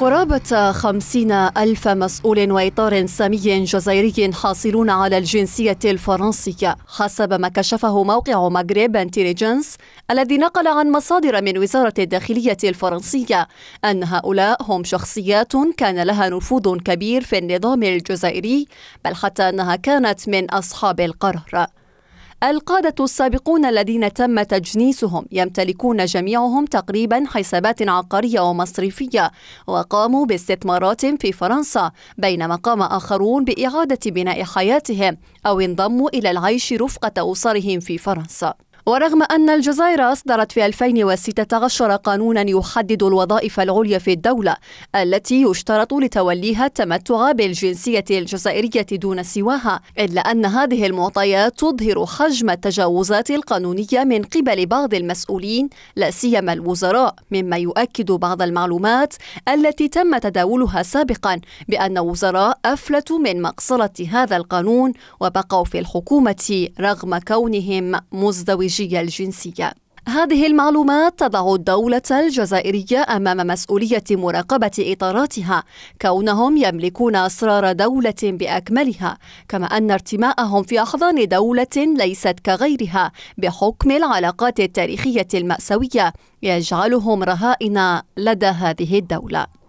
قرابة خمسين ألف مسؤول وإطار سامي جزائري حاصلون على الجنسية الفرنسية حسب ما كشفه موقع مغرب انتليجنس الذي نقل عن مصادر من وزارة الداخلية الفرنسية أن هؤلاء هم شخصيات كان لها نفوذ كبير في النظام الجزائري بل حتى أنها كانت من أصحاب القرار القادة السابقون الذين تم تجنيسهم يمتلكون جميعهم تقريبا حسابات عقارية ومصرفية وقاموا باستثمارات في فرنسا بينما قام آخرون بإعادة بناء حياتهم أو انضموا إلى العيش رفقة أسرهم في فرنسا ورغم أن الجزائر أصدرت في 2016 قانونا يحدد الوظائف العليا في الدولة التي يشترط لتوليها التمتع بالجنسية الجزائرية دون سواها إلا أن هذه المعطيات تظهر حجم التجاوزات القانونية من قبل بعض المسؤولين لا سيما الوزراء مما يؤكد بعض المعلومات التي تم تداولها سابقا بأن وزراء أفلتوا من مقصرة هذا القانون وبقوا في الحكومة رغم كونهم مزدوجين الخارجية الجنسية هذه المعلومات تضع الدولة الجزائرية أمام مسؤولية مراقبة إطاراتها كونهم يملكون أسرار دولة بأكملها كما أن ارتماءهم في أحضان دولة ليست كغيرها بحكم العلاقات التاريخية المأساوية يجعلهم رهائن لدى هذه الدولة